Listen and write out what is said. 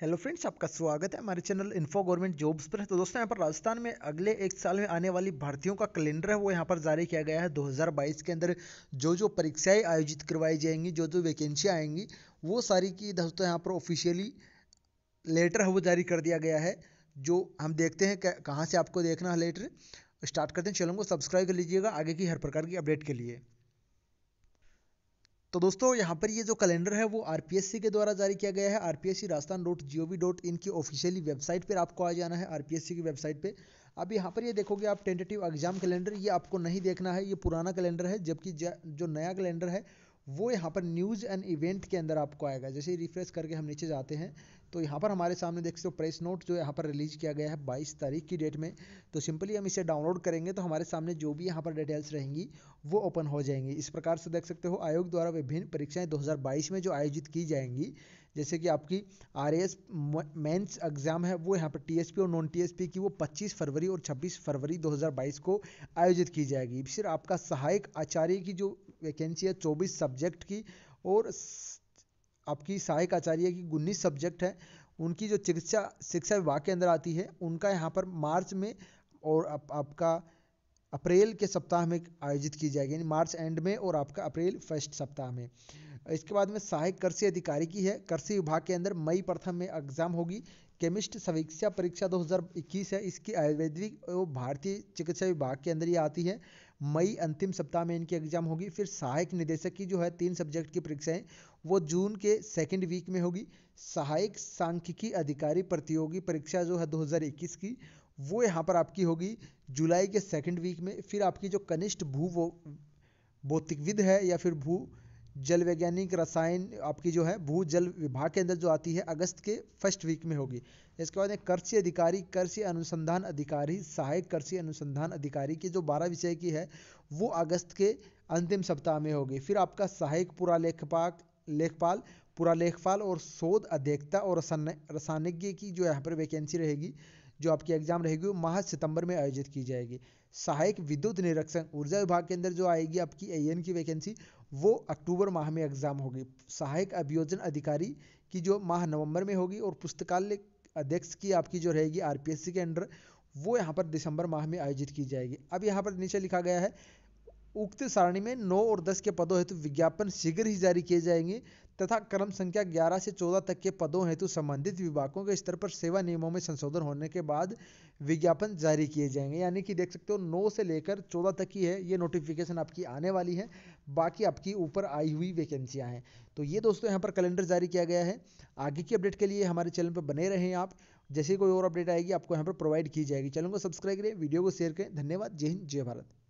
hello friends आपका स्वागत है हमारे चैनल इन्फो गवर्नमेंट जॉब्स पर तो दोस्तों यहाँ पर राजस्थान में अगले एक साल में आने वाली भर्तियों का कैलेंडर है वो यहाँ पर जारी किया गया है 2022 के अंदर जो जो परीक्षाएं आयोजित करवाई जाएंगी जो जो वैकेंसी आएंगी वो सारी की दोस्तों यहाँ पर ऑफिशियली लेटर है वो जारी कर दिया गया है जो हम देखते हैं कहाँ से आपको देखना है लेटर स्टार्ट करते हैं चैनल को सब्सक्राइब कर लीजिएगा आगे की हर प्रकार की अपडेट के लिए तो दोस्तों यहाँ पर ये जो कैलेंडर है वो आरपीएससी के द्वारा जारी किया गया है RPSC Rajasthan dot G O V dot in की ऑफिशियली वेबसाइट पर आपको आ जाना है आरपीएससी की वेबसाइट पे अब यहाँ पर ये देखोगे आप टेंटेटिव एग्जाम कैलेंडर ये आपको नहीं देखना है ये पुराना कैलेंडर है जबकि जो नया कैलेंडर है वो यहाँ पर न्यूज़ एंड इवेंट के अंदर आपको आएगा जैसे रिफ्रेश करके हम नीचे जाते हैं तो यहाँ पर हमारे सामने देख सकते हो प्रेस नोट जो यहाँ पर रिलीज किया गया है 22 तारीख की डेट में तो सिंपली हम इसे डाउनलोड करेंगे तो हमारे सामने जो भी यहाँ पर डिटेल्स रहेंगी वो ओपन हो जाएंगी इस प्रकार से देख सकते हो आयोग द्वारा विभिन्न परीक्षाएँ दो में जो आयोजित की जाएंगी जैसे कि आपकी आर एस मेन्स एग्ज़ाम है वो यहाँ पर टी एस पी और नॉन टी एस पी की वो 25 फरवरी और 26 फरवरी 2022 को आयोजित की जाएगी फिर आपका सहायक आचार्य की जो वैकेंसी है चौबीस सब्जेक्ट की और आपकी सहायक आचार्य की उन्नीस सब्जेक्ट है उनकी जो चिकित्सा शिक्षा विभाग के अंदर आती है उनका यहाँ पर मार्च में और आप, आपका अप्रैल के सप्ताह में आयोजित की जाएगी यानी मार्च एंड में और आपका अप्रैल फर्स्ट सप्ताह में इसके बाद में सहायक कृषि अधिकारी की है कृषि विभाग के अंदर मई प्रथम में एग्जाम होगी केमिस्ट समीक्षा परीक्षा 2021 है इसकी आयुर्वेदिक और भारतीय चिकित्सा विभाग के अंदर ही आती है मई अंतिम सप्ताह में इनकी एग्जाम होगी फिर सहायक निदेशक की जो है तीन सब्जेक्ट की परीक्षाएं वो जून के सेकंड वीक में होगी सहायक सांख्यिकी अधिकारी प्रतियोगी परीक्षा जो है 2021 की वो यहाँ पर आपकी होगी जुलाई के सेकेंड वीक में फिर आपकी जो कनिष्ठ भू वो भौतिकविद है या फिर भू जल वैज्ञानिक रसायन आपकी जो है भू जल विभाग के अंदर जो आती है अगस्त के फर्स्ट वीक में होगी इसके बाद कृषि अधिकारी कृषि अनुसंधान अधिकारी सहायक कृषि अनुसंधान अधिकारी की जो बारह विषय की है वो अगस्त के अंतिम सप्ताह में होगी फिर आपका सहायक पूरा लेखपाल लेखपाल पूरा लेखपाल और शोध अध्यक्षता और रसायनिज्ञ की जो यहाँ पर वैकेंसी रहेगी जो आपकी एग्जाम रहेगी वो माह सितंबर में आयोजित की जाएगी सहायक विद्युत निरीक्षण ऊर्जा विभाग के अंदर जो आएगी आपकी ए की वैकेंसी वो अक्टूबर माह में एग्जाम होगी सहायक अभियोजन अधिकारी की जो माह नवंबर में होगी और पुस्तकालय अध्यक्ष की आपकी जो रहेगी आरपीएससी के अंडर वो यहाँ पर दिसंबर माह में आयोजित की जाएगी अब यहाँ पर नीचे लिखा गया है उक्त सारणी में नौ और दस के पदों हेतु विज्ञापन शीघ्र ही जारी किए जाएंगे तथा क्रम संख्या 11 से 14 तक के पदों हेतु संबंधित विभागों के स्तर पर सेवा नियमों में संशोधन होने के बाद विज्ञापन जारी किए जाएंगे यानी कि देख सकते हो 9 से लेकर 14 तक ही है ये नोटिफिकेशन आपकी आने वाली है बाकी आपकी ऊपर आई हुई वैकेंसियाँ हैं तो ये दोस्तों यहाँ पर कैलेंडर जारी किया गया है आगे की अपडेट के लिए हमारे चैनल पर बने रहें आप जैसे कोई और अपडेट आएगी आपको यहाँ पर प्रोवाइड की जाएगी चैनल को सब्सक्राइब करें वीडियो को शेयर करें धन्यवाद जय हिंद जय भारत